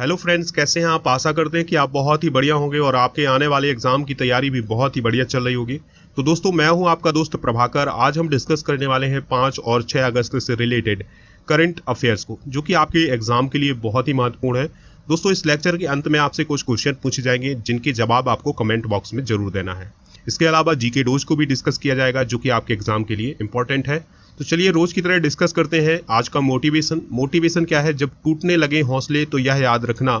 Hello friends कैसे हैं आप आशा करते हैं कि आप बहुत ही बढ़िया होंगे और आपके आने वाले एग्ज़ाम की तैयारी भी बहुत ही बढ़िया चल रही होगी तो दोस्तों मैं हूं आपका दोस्त प्रभाकर आज हम डिस्कस करने वाले हैं पाँच और छः अगस्त से रिलेटेड करंट अफेयर्स को जो कि आपके एग्ज़ाम के लिए बहुत ही महत्वपूर्ण है दोस्तों इस लेक्चर के अंत में आपसे कुछ क्वेश्चन पूछे जाएंगे जिनके जवाब आपको कमेंट बॉक्स में जरूर देना है इसके अलावा जी के डोज को भी डिस्कस किया जाएगा जो कि आपके एग्ज़ाम के लिए इंपॉर्टेंट है तो चलिए रोज़ की तरह डिस्कस करते हैं आज का मोटिवेशन मोटिवेशन क्या है जब टूटने लगे हौसले तो यह याद रखना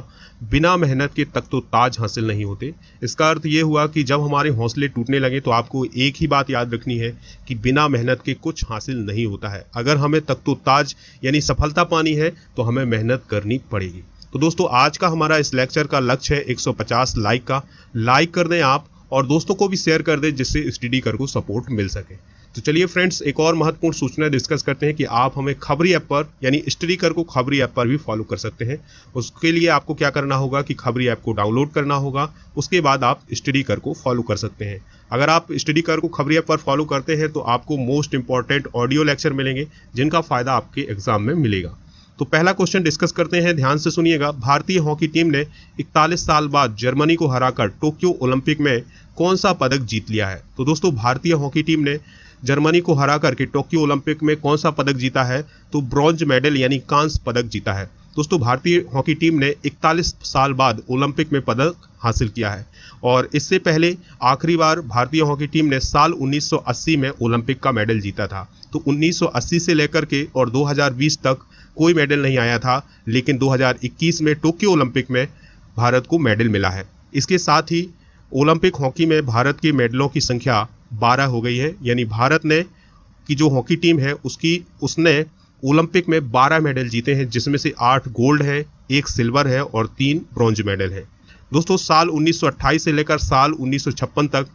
बिना मेहनत के तक तो ताज हासिल नहीं होते इसका अर्थ ये हुआ कि जब हमारे हौसले टूटने लगे तो आपको एक ही बात याद रखनी है कि बिना मेहनत के कुछ हासिल नहीं होता है अगर हमें तक तो ताज यानी सफलता पानी है तो हमें मेहनत करनी पड़ेगी तो दोस्तों आज का हमारा इस लेक्चर का लक्ष्य है एक लाइक का लाइक कर दें आप और दोस्तों को भी शेयर कर दें जिससे स्टडी कर को सपोर्ट मिल सके तो चलिए फ्रेंड्स एक और महत्वपूर्ण सूचना डिस्कस करते हैं कि आप हमें खबरी ऐप पर यानी कर को खबरी ऐप पर भी फॉलो कर सकते हैं उसके लिए आपको क्या करना होगा कि खबरी ऐप को डाउनलोड करना होगा उसके बाद आप स्टडीकर को फॉलो कर सकते हैं अगर आप स्टडीकर को खबरी ऐप पर फॉलो करते हैं तो आपको मोस्ट इंपॉर्टेंट ऑडियो लेक्चर मिलेंगे जिनका फ़ायदा आपके एग्ज़ाम में मिलेगा तो पहला क्वेश्चन डिस्कस करते हैं ध्यान से सुनिएगा भारतीय हॉकी टीम ने इकतालीस साल बाद जर्मनी को हराकर टोक्यो ओलंपिक में कौन सा पदक जीत लिया है तो दोस्तों भारतीय हॉकी टीम ने जर्मनी को हरा करके टोक्यो ओलंपिक में कौन सा पदक जीता है तो ब्रॉन्ज मेडल यानी कांस पदक जीता है दोस्तों भारतीय हॉकी टीम ने 41 साल बाद ओलंपिक में पदक हासिल किया है और इससे पहले आखिरी बार भारतीय हॉकी टीम ने साल 1980 में ओलंपिक का मेडल जीता था तो 1980 से लेकर के और 2020 तक कोई मेडल नहीं आया था लेकिन 2021 में टोक्यो ओलंपिक में भारत को मेडल मिला है इसके साथ ही ओलंपिक हॉकी में भारत के मेडलों की संख्या 12 हो गई है यानी भारत ने की जो हॉकी टीम है उसकी उसने ओलंपिक में 12 मेडल जीते हैं जिसमें से आठ गोल्ड है एक सिल्वर है और तीन ब्रॉन्ज मेडल है दोस्तों साल 1928 से लेकर साल 1956 तक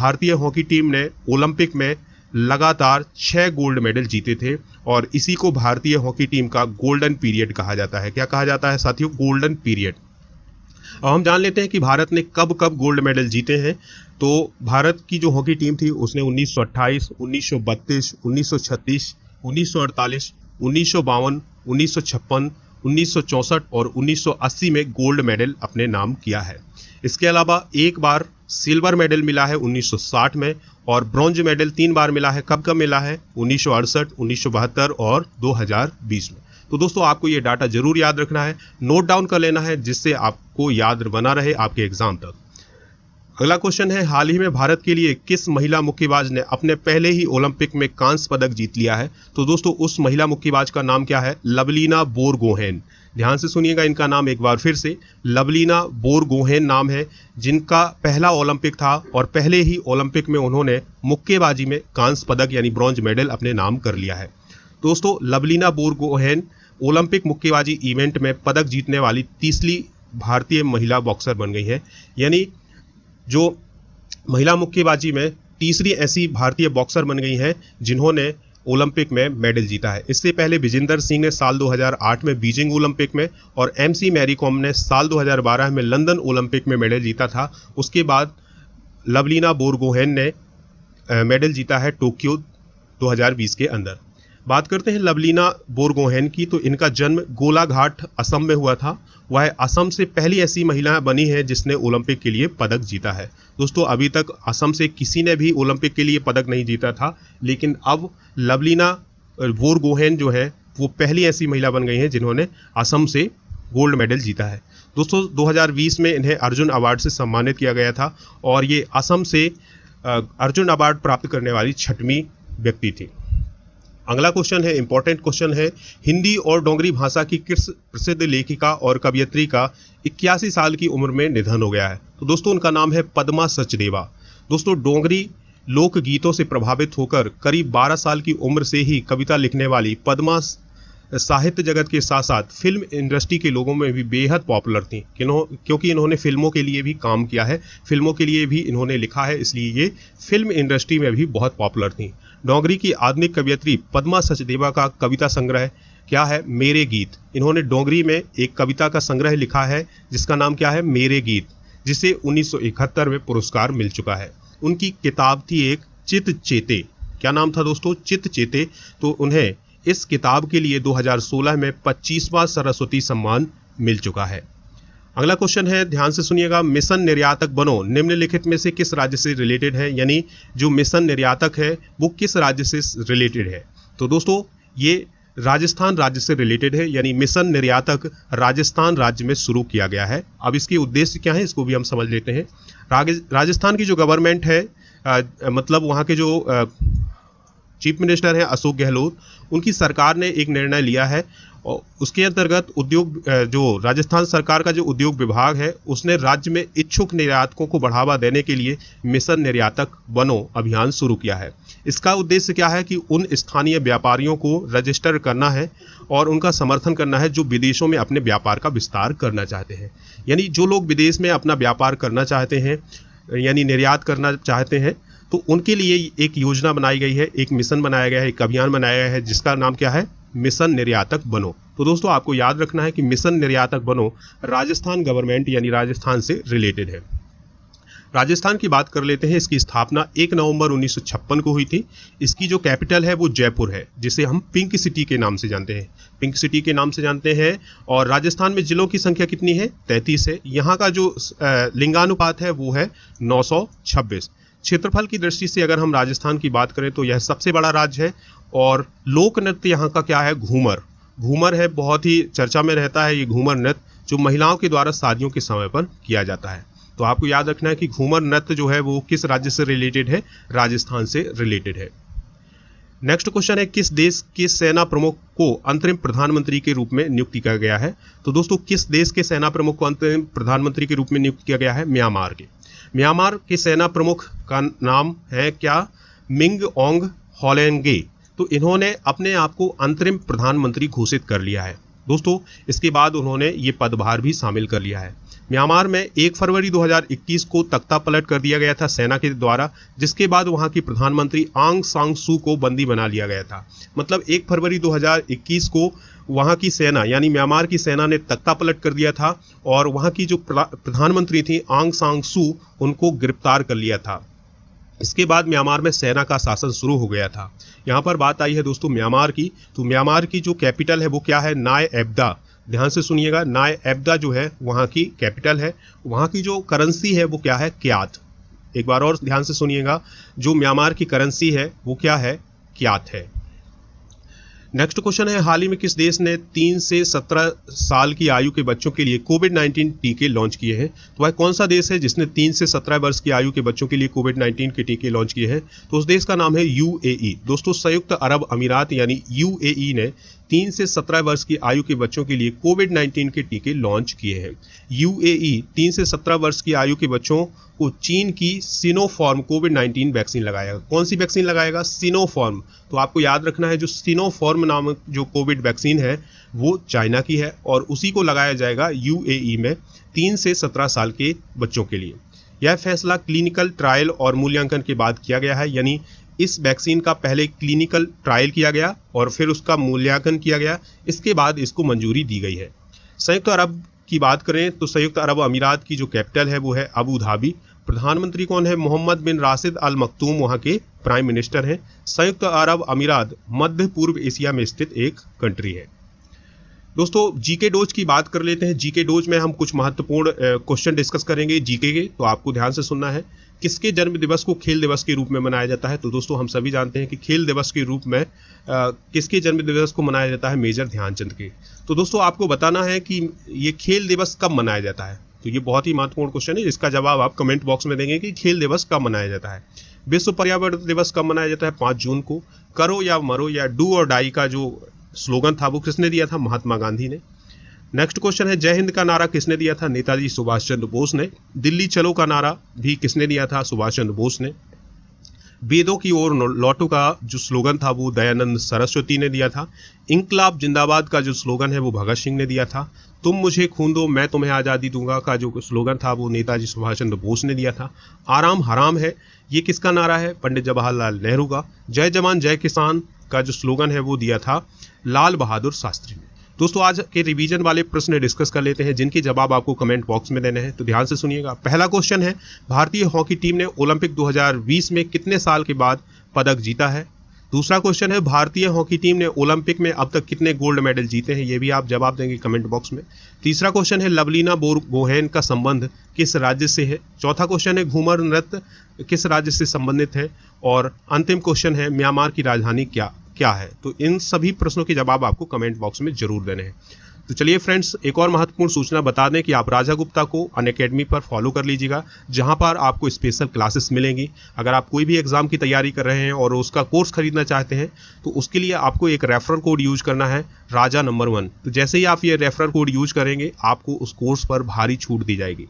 भारतीय हॉकी टीम ने ओलंपिक में लगातार छः गोल्ड मेडल जीते थे और इसी को भारतीय हॉकी टीम का गोल्डन पीरियड कहा जाता है क्या कहा जाता है साथियों गोल्डन पीरियड अब हम जान लेते हैं कि भारत ने कब कब गोल्ड मेडल जीते हैं तो भारत की जो हॉकी टीम थी उसने 1928, 1932, 1936, 1948, उन्नीस सौ बावन उन्नीस सौ छप्पन उन्नीस और 1980 में गोल्ड मेडल अपने नाम किया है इसके अलावा एक बार सिल्वर मेडल मिला है 1960 में और ब्रॉन्ज मेडल तीन बार मिला है कब कब मिला है उन्नीस सौ और 2020 में तो दोस्तों आपको ये डाटा जरूर याद रखना है नोट डाउन कर लेना है जिससे आपको याद बना रहे आपके एग्जाम तक अगला क्वेश्चन है हाल ही में भारत के लिए किस महिला मुक्केबाज ने अपने पहले ही ओलंपिक में कांस्य पदक जीत लिया है तो दोस्तों उस महिला मुक्केबाज का नाम क्या है लवलीना बोरगोहेन ध्यान से सुनिएगा इनका नाम एक बार फिर से लवलीना बोरगोहेन नाम है जिनका पहला ओलंपिक था और पहले ही ओलंपिक में उन्होंने मुक्केबाजी में कांस्य पदक यानी ब्रॉन्ज मेडल अपने नाम कर लिया है दोस्तों लवलीना बोरगोहेन ओलंपिक मुक्केबाजी इवेंट में पदक जीतने वाली तीसरी भारतीय महिला बॉक्सर बन गई है यानी जो महिला मुक्केबाजी में तीसरी ऐसी भारतीय बॉक्सर बन गई हैं जिन्होंने ओलंपिक में मेडल जीता है इससे पहले विजेंदर सिंह ने साल 2008 में बीजिंग ओलंपिक में और एमसी मैरीकॉम ने साल 2012 में लंदन ओलंपिक में मेडल जीता था उसके बाद लवलीना बोरगोहेन ने मेडल जीता है टोक्यो 2020 के अंदर बात करते हैं लवलीना बोरगोहेन की तो इनका जन्म गोलाघाट असम में हुआ था वह असम से पहली ऐसी महिला बनी है जिसने ओलंपिक के लिए पदक जीता है दोस्तों अभी तक असम से किसी ने भी ओलंपिक के लिए पदक नहीं जीता था लेकिन अब लवलीना बोरगोहेन जो है वो पहली ऐसी महिला बन गई हैं जिन्होंने असम से गोल्ड मेडल जीता है दोस्तों 2020 में इन्हें अर्जुन अवार्ड से सम्मानित किया गया था और ये असम से अर्जुन अवार्ड प्राप्त करने वाली छठवीं व्यक्ति थी अगला क्वेश्चन है इंपॉर्टेंट क्वेश्चन है हिंदी और डोंगरी भाषा की किस प्रसिद्ध लेखिका और कवियत्री का इक्यासी साल की उम्र में निधन हो गया है तो दोस्तों उनका नाम है पद्मा सचदेवा दोस्तों डोंगरी लोकगीतों से प्रभावित होकर करीब 12 साल की उम्र से ही कविता लिखने वाली पद्मा साहित्य जगत के साथ साथ फिल्म इंडस्ट्री के लोगों में भी बेहद पॉपुलर थी क्योंकि इन्होंने फिल्मों के लिए भी काम किया है फिल्मों के लिए भी इन्होंने लिखा है इसलिए ये फिल्म इंडस्ट्री में भी बहुत पॉपुलर थी डोंगरी की आधुनिक कवियत्री पद्मा सचदेवा का कविता संग्रह क्या है मेरे गीत इन्होंने डोंगरी में एक कविता का संग्रह लिखा है जिसका नाम क्या है मेरे गीत जिसे 1971 में पुरस्कार मिल चुका है उनकी किताब थी एक चित चेते क्या नाम था दोस्तों चित चेते तो उन्हें इस किताब के लिए 2016 में 25वां सरस्वती सम्मान मिल चुका है अगला क्वेश्चन है ध्यान से सुनिएगा मिशन निर्यातक बनो निम्नलिखित में से किस राज्य से रिलेटेड है यानी जो मिशन निर्यातक है वो किस राज्य से रिलेटेड है तो दोस्तों ये राजस्थान राज्य से रिलेटेड है यानी मिशन निर्यातक राजस्थान राज्य में शुरू किया गया है अब इसके उद्देश्य क्या है इसको भी हम समझ लेते हैं राजस्थान की जो गवर्नमेंट है आ, मतलब वहाँ के जो आ, चीफ मिनिस्टर हैं अशोक गहलोत उनकी सरकार ने एक निर्णय लिया है और उसके अंतर्गत उद्योग जो राजस्थान सरकार का जो उद्योग विभाग है उसने राज्य में इच्छुक निर्यातकों को बढ़ावा देने के लिए मिशन निर्यातक बनो अभियान शुरू किया है इसका उद्देश्य क्या है कि उन स्थानीय व्यापारियों को रजिस्टर करना है और उनका समर्थन करना है जो विदेशों में अपने व्यापार का विस्तार करना चाहते हैं यानी जो लोग विदेश में अपना व्यापार करना चाहते हैं यानी निर्यात करना चाहते हैं तो उनके लिए एक योजना बनाई गई है एक मिशन बनाया गया है एक अभियान बनाया गया है जिसका नाम क्या है मिशन निर्यातक बनो तो दोस्तों आपको याद रखना है कि मिशन निर्यातक बनो राजस्थान गवर्नमेंट यानी राजस्थान से रिलेटेड है राजस्थान की बात कर लेते हैं इसकी स्थापना 1 नवंबर 1956 को हुई थी इसकी जो कैपिटल है वो जयपुर है जिसे हम पिंक सिटी के नाम से जानते हैं पिंक सिटी के नाम से जानते हैं और राजस्थान में ज़िलों की संख्या कितनी है तैंतीस है यहाँ का जो लिंगानुपात है वो है नौ क्षेत्रफल की दृष्टि से अगर हम राजस्थान की बात करें तो यह सबसे बड़ा राज्य है और लोक नृत्य यहाँ का क्या है घूमर घूमर है बहुत ही चर्चा में रहता है ये घूमर नृत्य जो महिलाओं के द्वारा शादियों के समय पर किया जाता है तो आपको याद रखना है कि घूमर नृत्य जो है वो किस राज्य से रिलेटेड है राजस्थान से रिलेटेड है नेक्स्ट क्वेश्चन है किस देश के सेना प्रमुख को अंतरिम प्रधानमंत्री के रूप में नियुक्त किया गया है तो दोस्तों किस देश के सेना प्रमुख को अंतरिम प्रधानमंत्री के रूप में नियुक्त किया गया है म्यांमार के म्यांमार की सेना प्रमुख का नाम है क्या मिंग ओंग हॉलेंगे तो इन्होंने अपने आप को अंतरिम प्रधानमंत्री घोषित कर लिया है दोस्तों इसके बाद उन्होंने ये पदभार भी शामिल कर लिया है म्यांमार में 1 फरवरी 2021 को तख्ता पलट कर दिया गया था सेना के द्वारा जिसके बाद वहां की प्रधानमंत्री आंग सांग सू को बंदी बना लिया गया था मतलब 1 फरवरी 2021 को वहां की सेना यानी म्यांमार की सेना ने तख्ता पलट कर दिया था और वहां की जो प्रधानमंत्री थी आंग सांग सू उनको गिरफ्तार कर लिया था इसके बाद म्यांमार में सेना का शासन शुरू हो गया था यहाँ पर बात आई है दोस्तों म्यांमार की तो म्यांमार की जो कैपिटल है वो क्या है नाय एब्दा ध्यान से सुनिएगा नाय एबदा जो है वहाँ की कैपिटल है वहाँ की जो करेंसी है वो क्या है क्यात एक बार और ध्यान से सुनिएगा जो म्यांमार की करेंसी है वो क्या है क्यात है नेक्स्ट क्वेश्चन है हाल ही में किस देश ने तीन से सत्रह साल की आयु के बच्चों के लिए कोविड नाइन्टीन टीके लॉन्च किए हैं तो वह कौन सा देश है जिसने तीन से सत्रह वर्ष की आयु के बच्चों के लिए कोविड नाइन्टीन के टीके लॉन्च किए हैं तो उस देश का नाम है यूएई e। दोस्तों संयुक्त अरब अमीरात यानी यूएई e ने तीन से सत्रह वर्ष की आयु के बच्चों के लिए कोविड नाइन्टीन के टीके लॉन्च किए हैं यूएई तीन से सत्रह वर्ष की आयु के बच्चों को चीन की सिनोफॉर्म कोविड 19 वैक्सीन लगाएगा कौन सी वैक्सीन लगाएगा सिनोफॉर्म तो आपको याद रखना है जो सिनोफॉर्म नामक जो कोविड वैक्सीन है वो चाइना की है और उसी को लगाया जाएगा यू में तीन से सत्रह साल के बच्चों के लिए यह फैसला क्लिनिकल ट्रायल और मूल्यांकन के बाद किया गया है यानी इस वैक्सीन का पहले क्लिनिकल ट्रायल किया गया और फिर उसका मूल्यांकन किया गया इसके बाद इसको मंजूरी दी गई है संयुक्त अरब की बात करें तो संयुक्त अरब अमीरात की जो कैपिटल है वो है अबू धाबी प्रधानमंत्री कौन है मोहम्मद बिन राशिद अल मखतूम वहाँ के प्राइम मिनिस्टर हैं संयुक्त अरब अमीरात मध्य पूर्व एशिया में स्थित एक कंट्री है दोस्तों जीके डोज की बात कर लेते हैं जीके डोज में हम कुछ महत्वपूर्ण क्वेश्चन डिस्कस करेंगे जीके के तो आपको ध्यान से सुनना है किसके जन्म दिवस को खेल दिवस के रूप में मनाया जाता है तो दोस्तों हम सभी जानते हैं कि खेल दिवस के रूप में आ, किसके जन्म दिवस को मनाया जाता है मेजर ध्यानचंद के तो दोस्तों आपको बताना है कि ये खेल दिवस कब मनाया जाता है तो ये बहुत ही महत्वपूर्ण क्वेश्चन है जिसका जवाब आप कमेंट बॉक्स में देंगे कि खेल दिवस कब मनाया जाता है विश्व पर्यावरण दिवस कब मनाया जाता है पाँच जून को करो या मरो या डू और डाई का जो स्लोगन था वो किसने दिया था महात्मा गांधी ने नेक्स्ट क्वेश्चन है जय हिंद का नारा किसने दिया था नेताजी सुभाष चंद्र बोस ने दिल्ली चलो का नारा भी किसने दिया था सुभाष चंद्र बोस ने वेदों की ओर लौटो का जो स्लोगन था वो दयानंद सरस्वती ने दिया था इंकलाब जिंदाबाद का जो स्लोगन है वो भगत सिंह ने दिया था तुम मुझे खून दो मैं तुम्हें आज़ादी दूंगा का जो स्लोगन था वो नेताजी सुभाष चंद्र बोस ने दिया था आराम हराम है ये किसका नारा है पंडित जवाहरलाल नेहरू का जय जवान जय किसान का जो स्लोगन है वो दिया था लाल बहादुर शास्त्री ने दोस्तों आज के रिवीजन वाले प्रश्न डिस्कस कर लेते हैं जिनके जवाब आपको कमेंट बॉक्स में देने हैं तो ध्यान से सुनिएगा पहला क्वेश्चन है भारतीय हॉकी टीम ने ओलंपिक 2020 में कितने साल के बाद पदक जीता है दूसरा क्वेश्चन है भारतीय हॉकी टीम ने ओलंपिक में अब तक कितने गोल्ड मेडल जीते हैं ये भी आप जवाब देंगे कमेंट बॉक्स में तीसरा क्वेश्चन है लवलीना बोर गोहेन का संबंध किस राज्य से है चौथा क्वेश्चन है घूमर नृत्य किस राज्य से संबंधित है और अंतिम क्वेश्चन है म्यांमार की राजधानी क्या क्या है तो इन सभी प्रश्नों के जवाब आपको कमेंट बॉक्स में जरूर देने हैं तो चलिए फ्रेंड्स एक और महत्वपूर्ण सूचना बता दें कि आप राजा गुप्ता को अन अकेडमी पर फॉलो कर लीजिएगा जहां पर आपको स्पेशल क्लासेस मिलेंगी अगर आप कोई भी एग्ज़ाम की तैयारी कर रहे हैं और उसका कोर्स खरीदना चाहते हैं तो उसके लिए आपको एक रेफरल कोड यूज करना है राजा नंबर वन तो जैसे ही आप ये रेफरल कोड यूज करेंगे आपको उस कोर्स पर भारी छूट दी जाएगी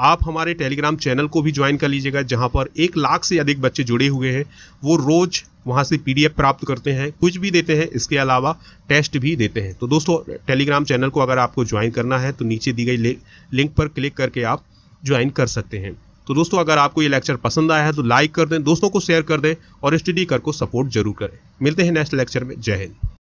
आप हमारे टेलीग्राम चैनल को भी ज्वाइन कर लीजिएगा जहाँ पर एक लाख से अधिक बच्चे जुड़े हुए हैं वो रोज़ वहाँ से पीडीएफ प्राप्त करते हैं कुछ भी देते हैं इसके अलावा टेस्ट भी देते हैं तो दोस्तों टेलीग्राम चैनल को अगर आपको ज्वाइन करना है तो नीचे दी गई लिंक पर क्लिक करके आप ज्वाइन कर सकते हैं तो दोस्तों अगर आपको ये लेक्चर पसंद आया है तो लाइक कर दें दोस्तों को शेयर कर दें और स्टडी कर को सपोर्ट जरूर करें मिलते हैं नेक्स्ट लेक्चर में जय हिंद